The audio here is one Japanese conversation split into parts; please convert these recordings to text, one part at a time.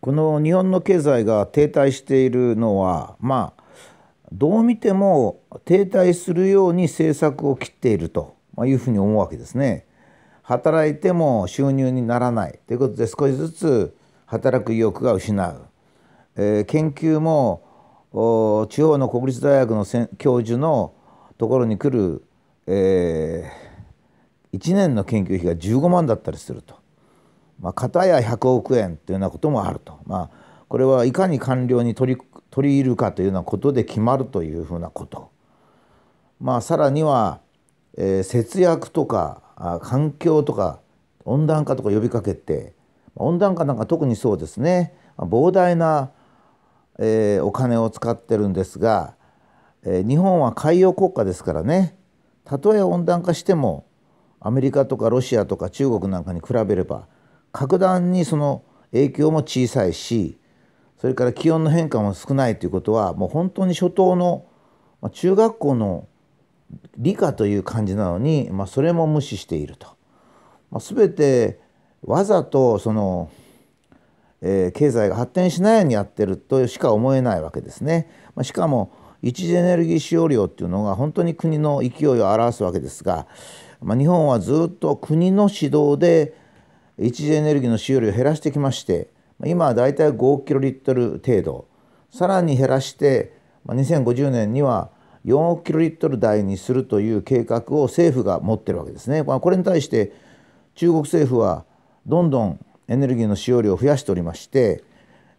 この日本の経済が停滞しているのはまあどう見ても停滞するように政策を切っているというふうに思うわけですね。働いても収入にならないということで少しずつ働く意欲が失う、えー、研究も地方の国立大学の教授のところに来る、えー、1年の研究費が15万だったりするとまあ、片や100億円というようなこともあると、まあ、これはいかに官僚に取り取り入るかというようなことで決まるというふうなこと、まあ、さらには、えー、節約とか環境とか温暖化とか呼びかけて温暖化なんか特にそうですね膨大な、えー、お金を使ってるんですが、えー、日本は海洋国家ですからねたとえ温暖化してもアメリカとかロシアとか中国なんかに比べれば格段にその影響も小さいしそれから気温の変化も少ないということはもう本当に初等の中学校の理科という感じなのに、まあ、それも無視していると。まあ、全てわざとその、えー、経済が発展しないようにやってるとしか思えないわけですね。まあ、しかも一次エネルギー使用量っていうのが本当に国の勢いを表すわけですが、まあ、日本はずっと国の指導で一次エネルギーの使用量を減らしてきまして今はだいたい5キロリットル程度さらに減らして2050年には4億キロリットル台にするという計画を政府が持ってるわけですね。これに対して中国政府はどんどんエネルギーの使用量を増やしておりまして、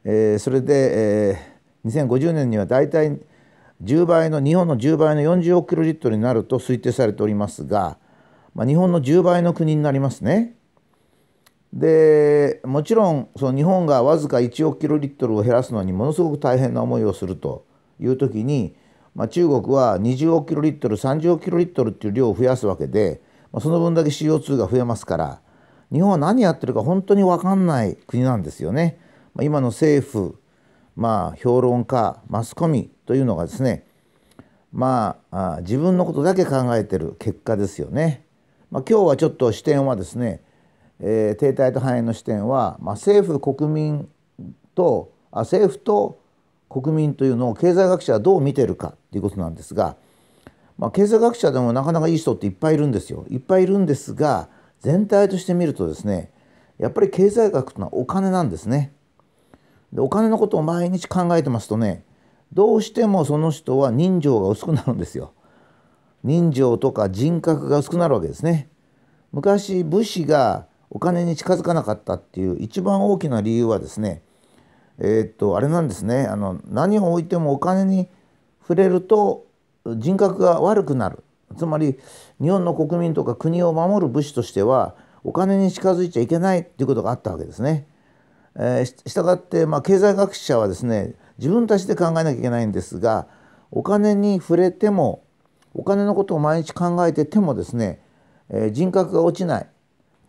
えそれで、え2050年にはだいたい10倍の日本の10倍の40億キロリットルになると推定されておりますが、まあ、日本の10倍の国になりますね。でもちろんその日本がわずか1億キロリットルを減らすのにものすごく大変な思いをするという時に、まあ、中国は20億キロリットル30億キロリットルっていう量を増やすわけで、まあ、その分だけ CO2 が増えますから日本は何やってるか本当に分かんない国なんですよね。まあ、今の政府、まあ、評論家マスコミというのがですねまあ自分のことだけ考えてる結果ですよね。まあ、今日はちょっと視点はですねえー、停滞と繁栄の視点は、まあ、政府国民とあ政府と国民というのを経済学者はどう見てるかっていうことなんですが、まあ、経済学者でもなかなかいい人っていっぱいいるんですよいっぱいいるんですが全体として見るとですねやっぱり経済学というのはお金なんですね。でお金のことを毎日考えてますとねどうしてもその人は人情が薄くなるんですよ。人情とか人格が薄くなるわけですね。昔武士がお金に近づかなかったっていう一番大きな理由はですねえー、っとあれなんですねあの何を置いてもお金に触れると人格が悪くなるつまり日本の国民とか国を守る武士としてはお金に近づいちゃいけないっていうことがあったわけですね。えー、したがって、まあ、経済学者はですね自分たちで考えなきゃいけないんですがお金に触れてもお金のことを毎日考えててもですね、えー、人格が落ちない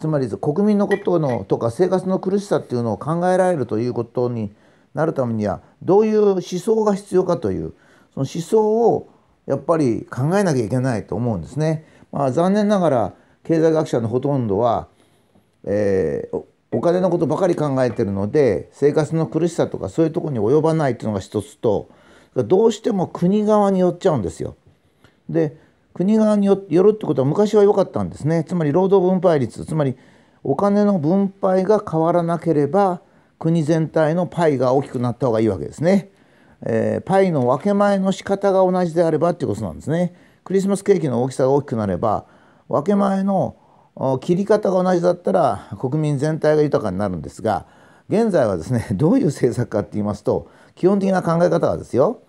つまり国民のことのとか生活の苦しさっていうのを考えられるということになるためにはどういう思想が必要かというその思想をやっぱり考えなきゃいけないと思うんですね。まあ、残念ながら経済学者のほとんどは、えー、お金のことばかり考えてるので生活の苦しさとかそういうとこに及ばないっていうのが一つとどうしても国側に寄っちゃうんですよ。で国側によるってことは昔は良かったんですねつまり労働分配率つまりお金の分配が変わらなければ国全体のパイが大きくなった方がいいわけですね、えー、パイの分け前の仕方が同じであればっていうことなんですねクリスマスケーキの大きさが大きくなれば分け前の切り方が同じだったら国民全体が豊かになるんですが現在はですね どういう政策かって言いますと基本的な考え方はですよ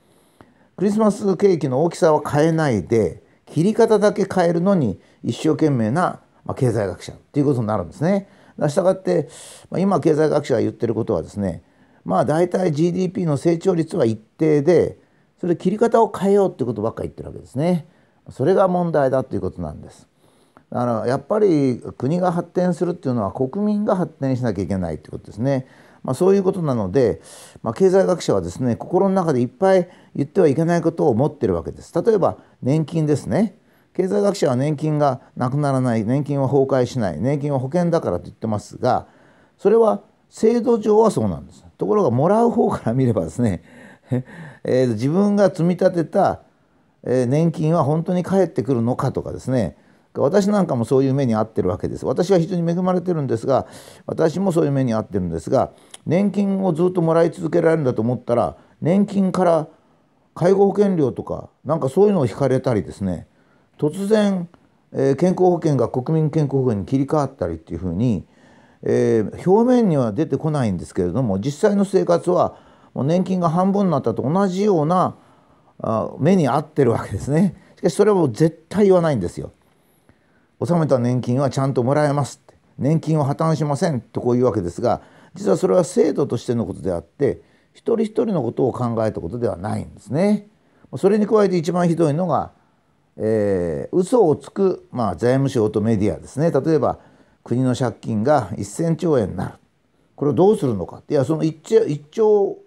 クリスマスケーキの大きさは変えないで切り方だけ変えるのに一生懸命な、ま経済学者っていうことになるんですね。したがって、ま今経済学者が言ってることはですねまあ大体 GDP の成長率は一定でそれ切り方を変えようってことばっか言ってるわけですね。それが問題だということなんです。あのやっぱり国が発展するっていうのは国民が発展しなきゃいけないってことですね。まあ、そういうことなので、まあ、経済学者はですね心の中でいっぱい言ってはいけないことを思ってるわけです。例えば年金ですね経済学者は年金がなくならない年金は崩壊しない年金は保険だからと言ってますがそれは制度上はそうなんです。ところがもらう方から見ればですね、え自分が積み立てた年金は本当に返ってくるのかとかですね私なんかもそういう目に遭ってるわけです私は非常に恵まれてるんですが私もそういう目に遭ってるんですが年金をずっともらい続けられるんだと思ったら年金から介護保険料とかなんかそういうのを引かれたりですね突然、えー、健康保険が国民健康保険に切り替わったりっていうふうに、えー、表面には出てこないんですけれども実際の生活はもう年金が半分になったと同じようなあ目に遭ってるわけですね。しかしそれはもう絶対言わないんですよ。納めた年金はちゃんともらえます年金を破綻しませんとこういうわけですが実はそれは制度としてのことであって一人一人のことを考えたことではないんですね。それに加えて一番ひどいのが、えー、嘘をつく、まあ、財務省とメディアですね例えば国の借金が1,000兆円になるこれをどうするのかいやその 1, 1兆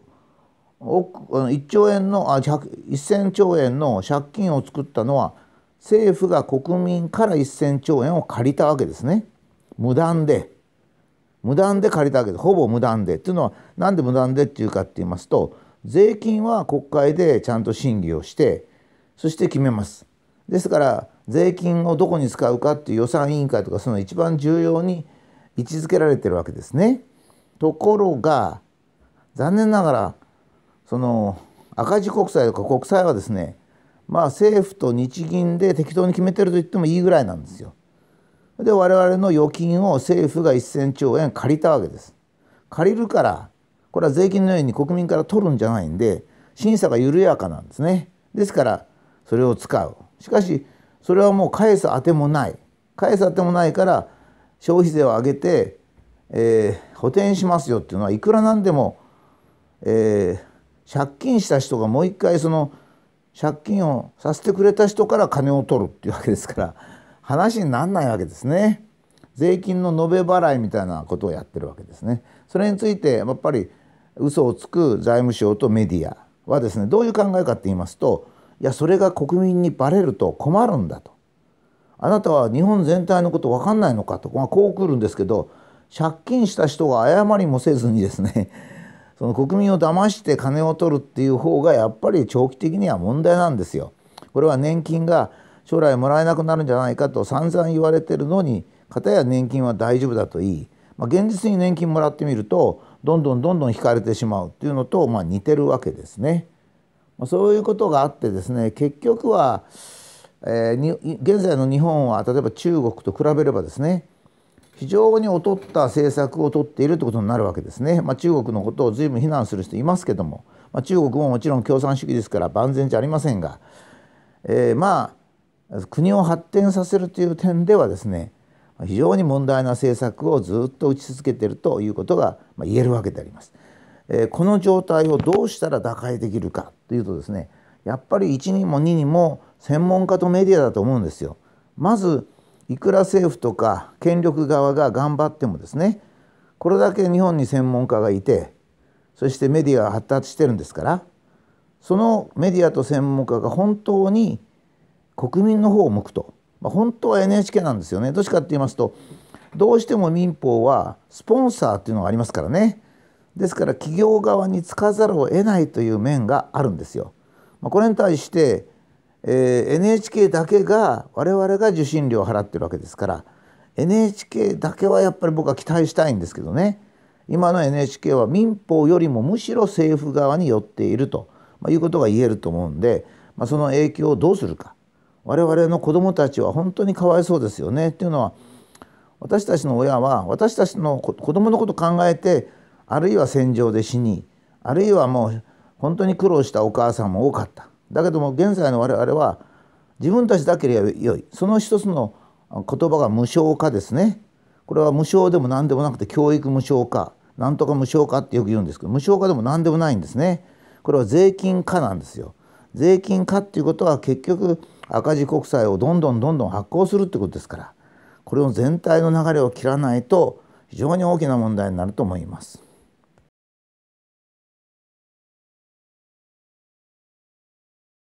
億1兆円のあ1 0 0兆円の借金を作ったのは政府が国民から1,000兆円を借りたわけですね無断で無断で借りたわけですほぼ無断でっていうのは何で無断でっていうかって言いますと税金は国会でちゃんと審議をしてそして決めますですから税金をどこに使うかっていう予算委員会とかその一番重要に位置づけられてるわけですね。ところが残念ながらその赤字国債とか国債はですねまあ、政府と日銀で適当に決めてると言ってもいいぐらいなんですよ。で我々の預金を政府が1,000兆円借りたわけです。借りるからこれは税金のように国民から取るんじゃないんで審査が緩やかなんですね。ですからそれを使う。しかしそれはもう返すあてもない。返すあてもないから消費税を上げて、えー、補填しますよっていうのはいくらなんでも、えー、借金した人がもう一回その借金をさせてくれた人から金を取るっていうわけですから話にならないわけですね。税金の延べ払いみたいなことをやってるわけですね。それについてやっぱり嘘をつく財務省とメディアはですねどういう考えかって言いますといやそれが国民にバレると困るんだとあなたは日本全体のこと分かんないのかと、まあ、こう来るんですけど借金した人が謝りもせずにですねその国民を騙して金を取るっていう方がやっぱり長期的には問題なんですよ。これは年金が将来もらえなくなるんじゃないかと散々言われてるのに片や年金は大丈夫だといい、まあ、現実に年金もらってみるとどんどんどんどん引かれてしまうっていうのとまあ似てるわけですね。まあ、そういうことがあってですね結局は、えー、現在の日本は例えば中国と比べればですね非常に劣った政策をとっているということになるわけですね、まあ、中国のことを随分非難する人いますけども、まあ、中国ももちろん共産主義ですから万全じゃありませんが、えー、まあ国を発展させるという点ではですね非常に問題な政策をずっと打ち続けているということが言えるわけであります。えー、この状態をどうしたら打開できるかというとですねやっぱり1にも2にも専門家とメディアだと思うんですよ。まずいくら政府とか権力側が頑張ってもですねこれだけ日本に専門家がいてそしてメディアが発達してるんですからそのメディアと専門家が本当に国民の方を向くと、まあ、本当は NHK なんですよねどっちかって言いますとどうしても民法はスポンサーっていうのがありますからねですから企業側につかざるを得ないという面があるんですよ。まあ、これに対してえ NHK だけが我々が受信料を払ってるわけですから NHK だけはやっぱり僕は期待したいんですけどね今の NHK は民法よりもむしろ政府側に寄っていると、まいうことが言えると思うんで、まあ、その影響をどうするか我々の子どもたちは本当にかわいそうですよねっていうのは私たちの親は私たちの子どものこと考えてあるいは戦場で死にあるいはもう本当に苦労したお母さんも多かっただけども現在の我々は自分たちだけでよいその一つの言葉が無償化ですねこれは無償でも何でもなくて教育無償化なんとか無償化ってよく言うんですけど無償化でも何でもないんですねこれは税金化なんですよ税金化っていうことは結局赤字国債をどんどんどんどん発行するってことですからこれを全体の流れを切らないと非常に大きな問題になると思います。